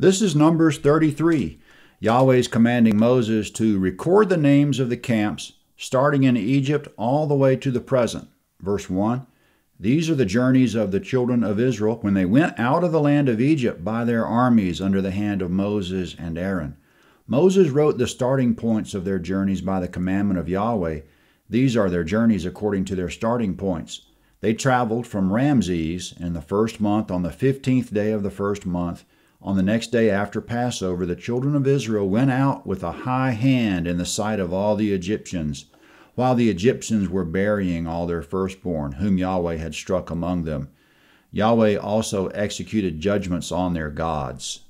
This is Numbers 33. Yahweh's commanding Moses to record the names of the camps, starting in Egypt all the way to the present. Verse 1 These are the journeys of the children of Israel when they went out of the land of Egypt by their armies under the hand of Moses and Aaron. Moses wrote the starting points of their journeys by the commandment of Yahweh. These are their journeys according to their starting points. They traveled from Ramses in the first month on the fifteenth day of the first month on the next day after Passover, the children of Israel went out with a high hand in the sight of all the Egyptians, while the Egyptians were burying all their firstborn, whom Yahweh had struck among them. Yahweh also executed judgments on their gods.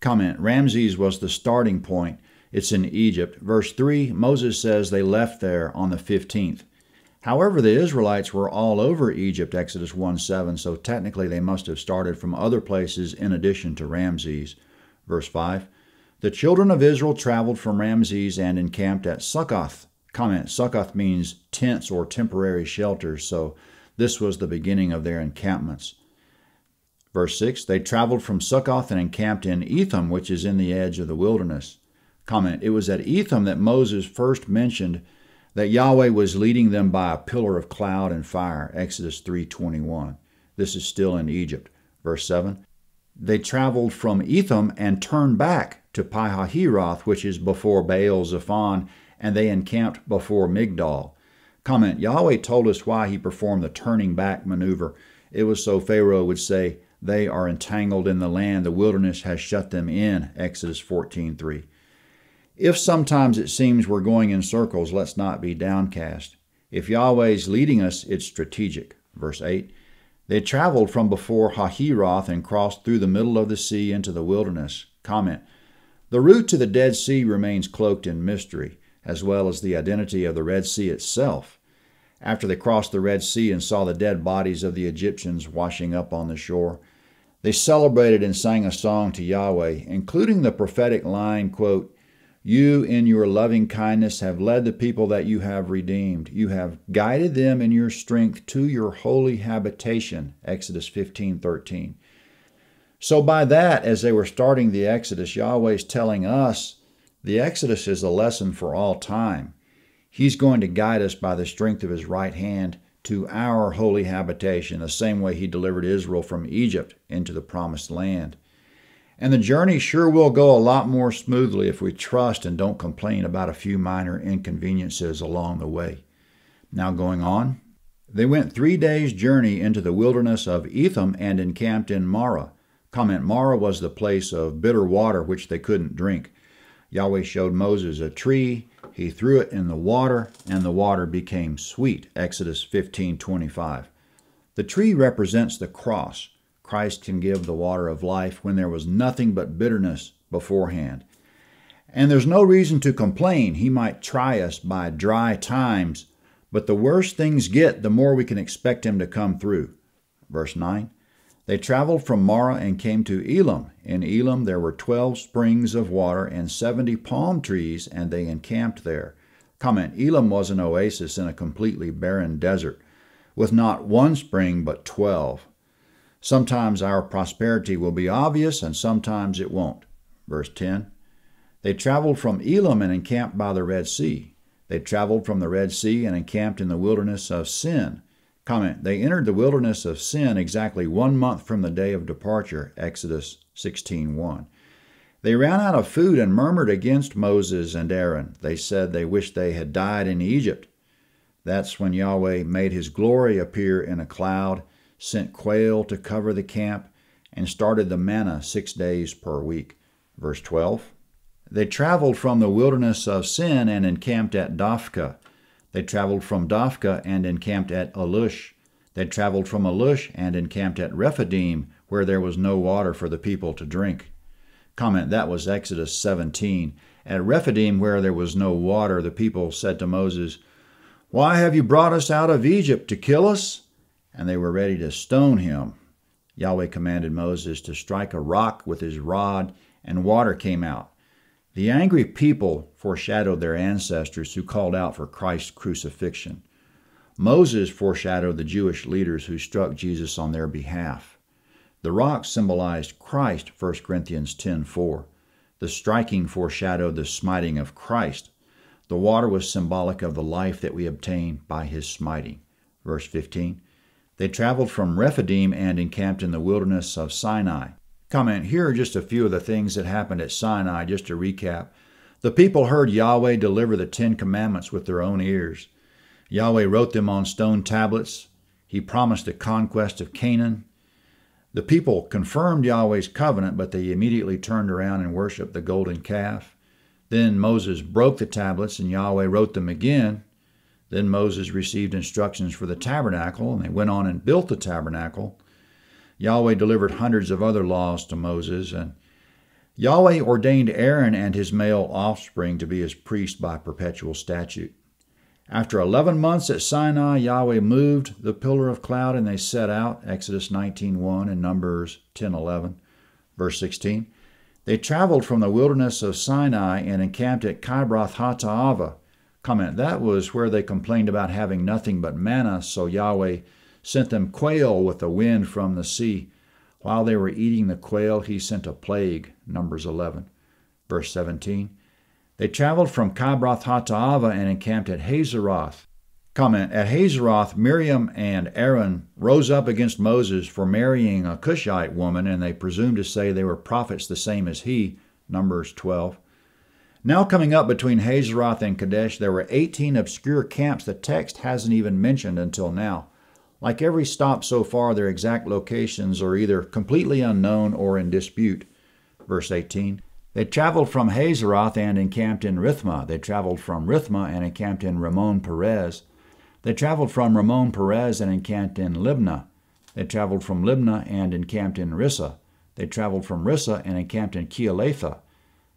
Comment Ramses was the starting point. It's in Egypt. Verse 3 Moses says they left there on the 15th. However, the Israelites were all over Egypt, Exodus 1 7, so technically they must have started from other places in addition to Ramses. Verse 5 The children of Israel traveled from Ramses and encamped at Succoth. Comment Succoth means tents or temporary shelters, so this was the beginning of their encampments. Verse 6 They traveled from Succoth and encamped in Etham, which is in the edge of the wilderness. Comment It was at Etham that Moses first mentioned that Yahweh was leading them by a pillar of cloud and fire, Exodus 3:21. This is still in Egypt, verse 7. They traveled from Etham and turned back to Pihahiroth, which is before Baal Zephon, and they encamped before Migdol. Comment Yahweh told us why he performed the turning back maneuver. It was so Pharaoh would say, They are entangled in the land, the wilderness has shut them in. Exodus 14:3. If sometimes it seems we're going in circles, let's not be downcast. If Yahweh's leading us, it's strategic. Verse 8 They traveled from before Hahiroth and crossed through the middle of the sea into the wilderness. Comment The route to the Dead Sea remains cloaked in mystery, as well as the identity of the Red Sea itself. After they crossed the Red Sea and saw the dead bodies of the Egyptians washing up on the shore, they celebrated and sang a song to Yahweh, including the prophetic line, quote, you, in your loving kindness, have led the people that you have redeemed. You have guided them in your strength to your holy habitation. Exodus 15 13. So, by that, as they were starting the Exodus, Yahweh's telling us the Exodus is a lesson for all time. He's going to guide us by the strength of his right hand to our holy habitation, the same way he delivered Israel from Egypt into the promised land. And the journey sure will go a lot more smoothly if we trust and don't complain about a few minor inconveniences along the way. Now, going on, they went three days' journey into the wilderness of Etham and encamped in Marah. Comment Marah was the place of bitter water which they couldn't drink. Yahweh showed Moses a tree, he threw it in the water, and the water became sweet. Exodus 15:25. The tree represents the cross. Christ can give the water of life when there was nothing but bitterness beforehand. And there's no reason to complain. He might try us by dry times, but the worse things get, the more we can expect him to come through. Verse 9 They traveled from Marah and came to Elam. In Elam there were 12 springs of water and 70 palm trees, and they encamped there. Comment Elam was an oasis in a completely barren desert, with not one spring but 12. Sometimes our prosperity will be obvious and sometimes it won't. Verse 10 They traveled from Elam and encamped by the Red Sea. They traveled from the Red Sea and encamped in the wilderness of Sin. Comment They entered the wilderness of Sin exactly one month from the day of departure. Exodus 16 1. They ran out of food and murmured against Moses and Aaron. They said they wished they had died in Egypt. That's when Yahweh made his glory appear in a cloud sent quail to cover the camp, and started the manna six days per week. Verse 12. They traveled from the wilderness of Sin and encamped at Dafka. They traveled from Dafka and encamped at Elush. They traveled from Elush and encamped at Rephidim, where there was no water for the people to drink. Comment that was Exodus 17. At Rephidim, where there was no water, the people said to Moses, Why have you brought us out of Egypt to kill us? and they were ready to stone him. Yahweh commanded Moses to strike a rock with his rod, and water came out. The angry people foreshadowed their ancestors who called out for Christ's crucifixion. Moses foreshadowed the Jewish leaders who struck Jesus on their behalf. The rock symbolized Christ, 1 Corinthians 10:4. The striking foreshadowed the smiting of Christ. The water was symbolic of the life that we obtain by his smiting. Verse 15 they traveled from Rephidim and encamped in the wilderness of Sinai. Comment Here are just a few of the things that happened at Sinai, just to recap. The people heard Yahweh deliver the Ten Commandments with their own ears. Yahweh wrote them on stone tablets. He promised the conquest of Canaan. The people confirmed Yahweh's covenant, but they immediately turned around and worshiped the golden calf. Then Moses broke the tablets, and Yahweh wrote them again. Then Moses received instructions for the tabernacle, and they went on and built the tabernacle. Yahweh delivered hundreds of other laws to Moses, and Yahweh ordained Aaron and his male offspring to be his priests by perpetual statute. After 11 months at Sinai, Yahweh moved the pillar of cloud and they set out, Exodus 19:1 and Numbers 10:11, verse 16. They traveled from the wilderness of Sinai and encamped at Kibroth Hattaava, Comment That was where they complained about having nothing but manna, so Yahweh sent them quail with the wind from the sea. While they were eating the quail, he sent a plague. Numbers 11, verse 17. They traveled from Kabroth Hataava and encamped at Hazeroth. Comment At Hazeroth, Miriam and Aaron rose up against Moses for marrying a Cushite woman, and they presumed to say they were prophets the same as he. Numbers 12, now, coming up between Hazeroth and Kadesh, there were 18 obscure camps the text hasn't even mentioned until now. Like every stop so far, their exact locations are either completely unknown or in dispute. Verse 18 They traveled from Hazeroth and encamped in Rithma. They traveled from Rithma and encamped in Ramon Perez. They traveled from Ramon Perez and encamped in Libna. They traveled from Libna and encamped in Rissa. They traveled from Rissa and encamped in Kealatha.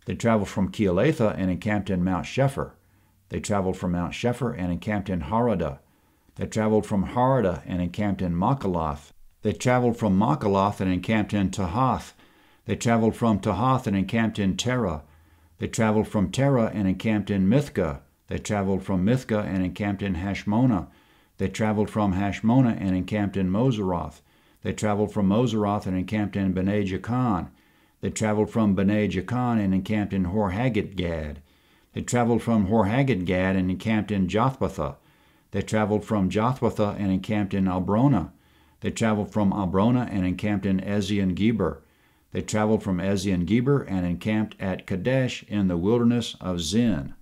They traveled from Keilatha and encamped in Mount Shepher. They traveled from Mount Shepher and encamped in Harada. They traveled from Harada and encamped in Makaloth. They traveled from Makaloth and encamped in Tahath. They traveled from Tahath and encamped in Terah. They traveled from Terah and encamped in Mithka. They traveled from Mithka and encamped in Hashmona. They traveled from Hashmona and encamped in Moseroth. They traveled from Moseroth and encamped in Bene Jakan. They traveled from Bene Jakan and encamped in Horhagidgad. They traveled from Horhagidgad and encamped in Jothbatha. They traveled from Jothbatha and encamped in Albrona. They traveled from Albrona and encamped in Ezion Geber. They traveled from Ezion Geber and encamped at Kadesh in the wilderness of Zin.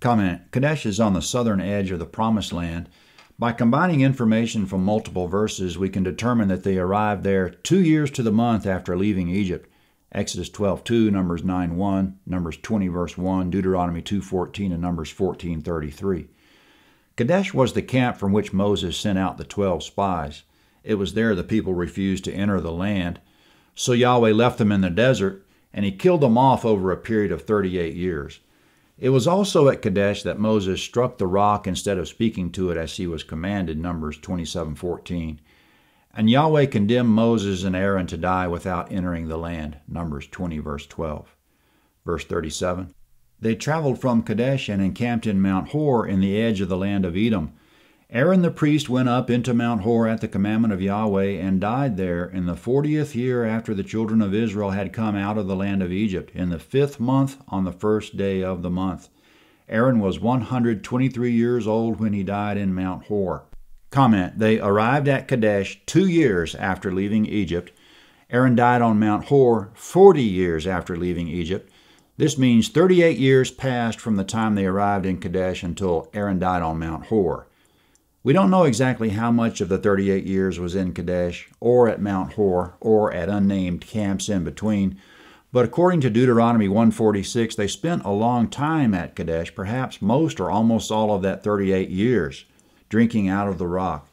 Comment Kadesh is on the southern edge of the Promised Land. By combining information from multiple verses, we can determine that they arrived there two years to the month after leaving Egypt. Exodus 12:2, Numbers 9:1, Numbers 20 verse 1, Deuteronomy 2:14 and Numbers 14:33. Kadesh was the camp from which Moses sent out the 12 spies. It was there the people refused to enter the land, so Yahweh left them in the desert and he killed them off over a period of 38 years. It was also at Kadesh that Moses struck the rock instead of speaking to it as he was commanded, Numbers 27:14, and Yahweh condemned Moses and Aaron to die without entering the land. Numbers 20, verse 12. Verse 37. They traveled from Kadesh and encamped in Mount Hor in the edge of the land of Edom. Aaron the priest went up into Mount Hor at the commandment of Yahweh and died there in the fortieth year after the children of Israel had come out of the land of Egypt, in the fifth month on the first day of the month. Aaron was 123 years old when he died in Mount Hor. Comment, they arrived at Kadesh two years after leaving Egypt. Aaron died on Mount Hor 40 years after leaving Egypt. This means 38 years passed from the time they arrived in Kadesh until Aaron died on Mount Hor. We don't know exactly how much of the 38 years was in Kadesh, or at Mount Hor, or at unnamed camps in between, but according to Deuteronomy 146, they spent a long time at Kadesh, perhaps most or almost all of that 38 years drinking out of the rock.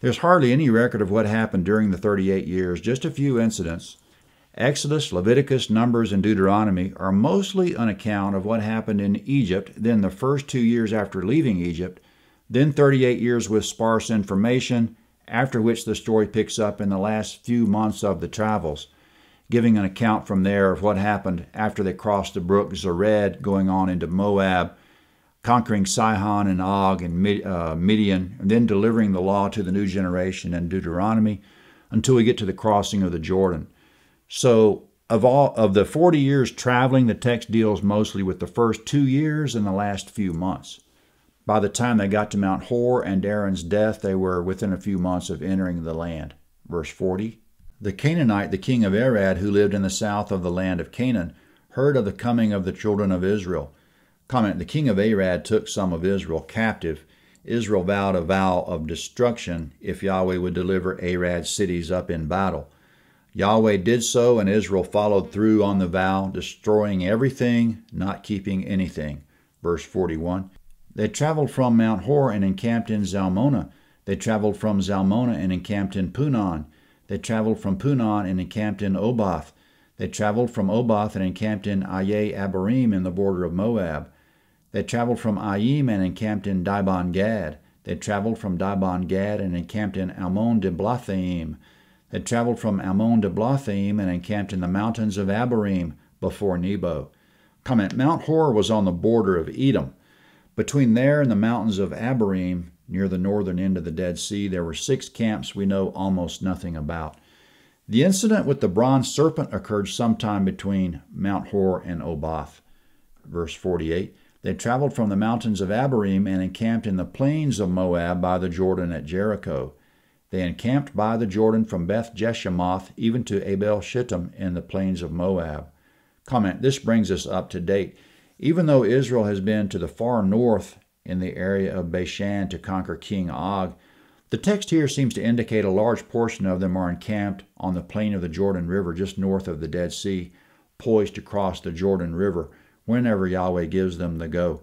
There's hardly any record of what happened during the 38 years, just a few incidents. Exodus, Leviticus, Numbers, and Deuteronomy are mostly an account of what happened in Egypt, then the first two years after leaving Egypt, then 38 years with sparse information, after which the story picks up in the last few months of the travels, giving an account from there of what happened after they crossed the brook Zered going on into Moab, conquering Sihon and Og and uh, Midian, and then delivering the law to the new generation in Deuteronomy until we get to the crossing of the Jordan. So of all of the 40 years traveling, the text deals mostly with the first two years and the last few months. By the time they got to Mount Hor and Aaron's death, they were within a few months of entering the land. Verse 40 The Canaanite, the king of Arad, who lived in the south of the land of Canaan, heard of the coming of the children of Israel Comment The king of Arad took some of Israel captive. Israel vowed a vow of destruction if Yahweh would deliver Arad's cities up in battle. Yahweh did so, and Israel followed through on the vow, destroying everything, not keeping anything. Verse 41. They traveled from Mount Hor and encamped in Zalmona. They traveled from Zalmona and encamped in Punon. They traveled from Punon and encamped in Oboth. They traveled from Oboth and encamped in Aye Abarim in the border of Moab. They traveled from Aim and encamped in Dibon Gad. They traveled from Dibon Gad and encamped in Almon de Blathaim. They traveled from Almon de Blathaim and encamped in the mountains of Abarim before Nebo. Comment Mount Hor was on the border of Edom. Between there and the mountains of Abarim, near the northern end of the Dead Sea, there were six camps we know almost nothing about. The incident with the bronze serpent occurred sometime between Mount Hor and Oboth. Verse 48 they traveled from the mountains of Abarim and encamped in the plains of Moab by the Jordan at Jericho. They encamped by the Jordan from Beth Jeshimoth even to Abel Shittim in the plains of Moab. Comment This brings us up to date. Even though Israel has been to the far north in the area of Bashan to conquer King Og, the text here seems to indicate a large portion of them are encamped on the plain of the Jordan River just north of the Dead Sea, poised to cross the Jordan River whenever Yahweh gives them the go.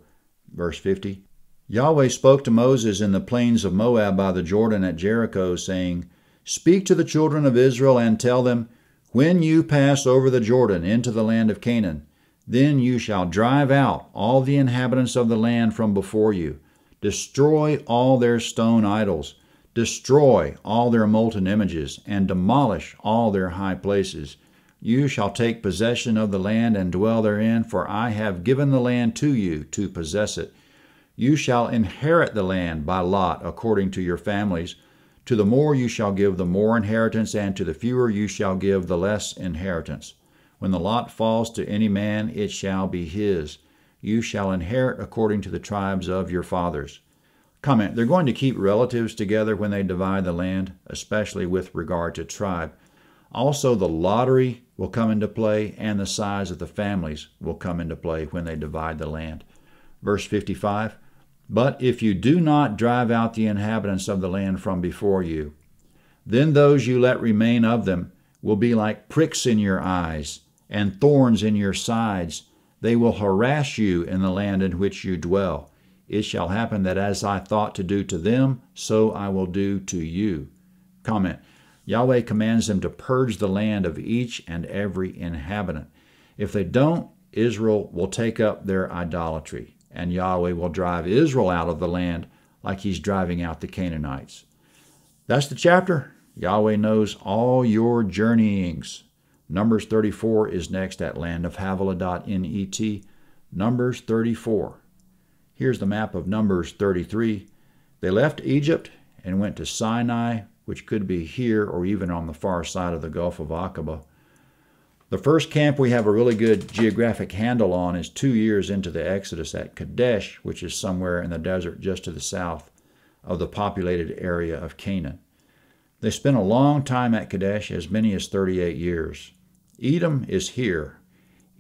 Verse 50 Yahweh spoke to Moses in the plains of Moab by the Jordan at Jericho, saying, Speak to the children of Israel and tell them, When you pass over the Jordan into the land of Canaan, then you shall drive out all the inhabitants of the land from before you, destroy all their stone idols, destroy all their molten images, and demolish all their high places. You shall take possession of the land and dwell therein, for I have given the land to you to possess it. You shall inherit the land by lot according to your families. To the more you shall give the more inheritance, and to the fewer you shall give the less inheritance. When the lot falls to any man, it shall be his. You shall inherit according to the tribes of your fathers. Comment They're going to keep relatives together when they divide the land, especially with regard to tribe. Also, the lottery will come into play, and the size of the families will come into play when they divide the land. Verse 55 But if you do not drive out the inhabitants of the land from before you, then those you let remain of them will be like pricks in your eyes and thorns in your sides. They will harass you in the land in which you dwell. It shall happen that as I thought to do to them, so I will do to you. Comment Yahweh commands them to purge the land of each and every inhabitant. If they don't, Israel will take up their idolatry, and Yahweh will drive Israel out of the land like he's driving out the Canaanites. That's the chapter. Yahweh knows all your journeyings. Numbers 34 is next at landofhavilah.net. Numbers 34. Here's the map of Numbers 33. They left Egypt and went to Sinai, which could be here or even on the far side of the Gulf of Aqaba. The first camp we have a really good geographic handle on is two years into the Exodus at Kadesh, which is somewhere in the desert just to the south of the populated area of Canaan. They spent a long time at Kadesh, as many as 38 years. Edom is here.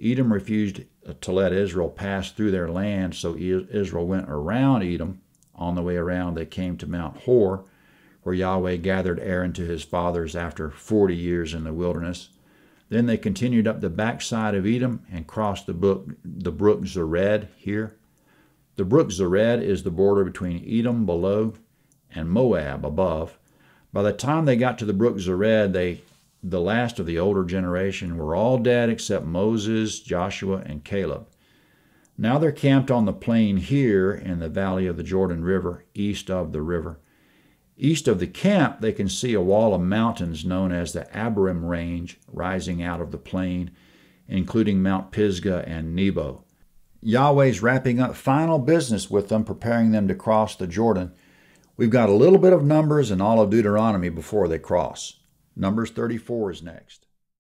Edom refused to let Israel pass through their land, so Israel went around Edom. On the way around, they came to Mount Hor, where Yahweh gathered Aaron to his fathers after forty years in the wilderness. Then they continued up the backside of Edom and crossed the brook, the brook Zered here. The brook Zered is the border between Edom below and Moab above. By the time they got to the brook Zered, they, the last of the older generation, were all dead except Moses, Joshua, and Caleb. Now they're camped on the plain here in the valley of the Jordan River, east of the river. East of the camp, they can see a wall of mountains known as the Abarim Range rising out of the plain, including Mount Pisgah and Nebo. Yahweh's wrapping up final business with them, preparing them to cross the Jordan. We've got a little bit of Numbers and all of Deuteronomy before they cross. Numbers 34 is next.